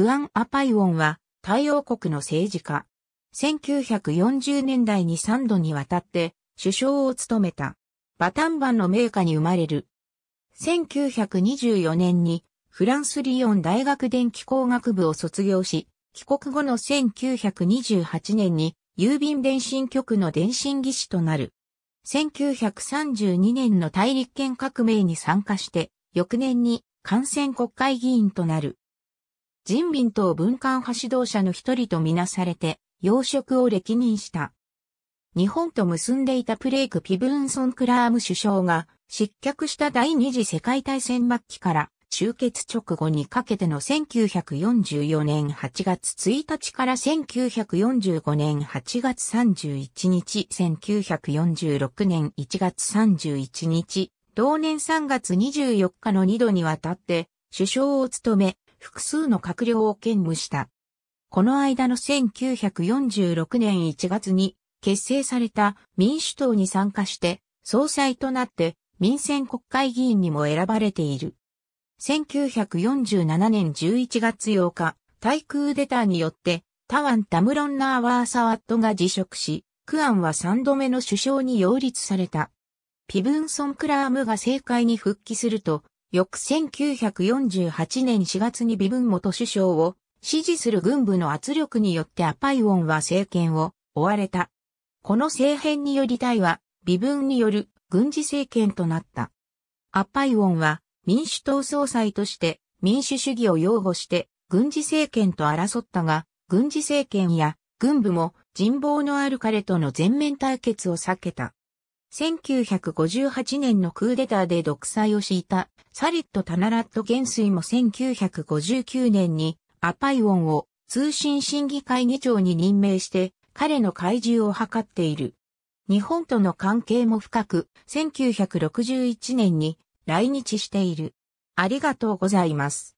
クアン・アパイウォンは、太陽国の政治家。1940年代に3度にわたって首相を務めた。バタンバンの名家に生まれる。1924年にフランスリヨン大学電気工学部を卒業し、帰国後の1928年に郵便電信局の電信技師となる。1932年の大陸圏革命に参加して、翌年に感染国会議員となる。人民党文官派指導者の一人とみなされて、要職を歴任した。日本と結んでいたプレイク・ピブーンソン・クラーム首相が失脚した第二次世界大戦末期から終結直後にかけての1944年8月1日から1945年8月31日、1946年1月31日、同年3月24日の2度にわたって首相を務め、複数の閣僚を兼務した。この間の1946年1月に結成された民主党に参加して総裁となって民選国会議員にも選ばれている。1947年11月8日、対空デターによってタワン・タムロンナー・ワーサワットが辞職し、クアンは3度目の首相に擁立された。ピブンソン・クラームが政界に復帰すると、翌1948年4月にビブン元首相を支持する軍部の圧力によってアパイオンは政権を追われた。この政変によりタイは微分による軍事政権となった。アパイウォンは民主党総裁として民主主義を擁護して軍事政権と争ったが、軍事政権や軍部も人望のある彼との全面対決を避けた。1958年のクーデターで独裁を敷いたサリット・タナラット元帥も1959年にアパイオンを通信審議会議長に任命して彼の怪獣を図っている。日本との関係も深く、1961年に来日している。ありがとうございます。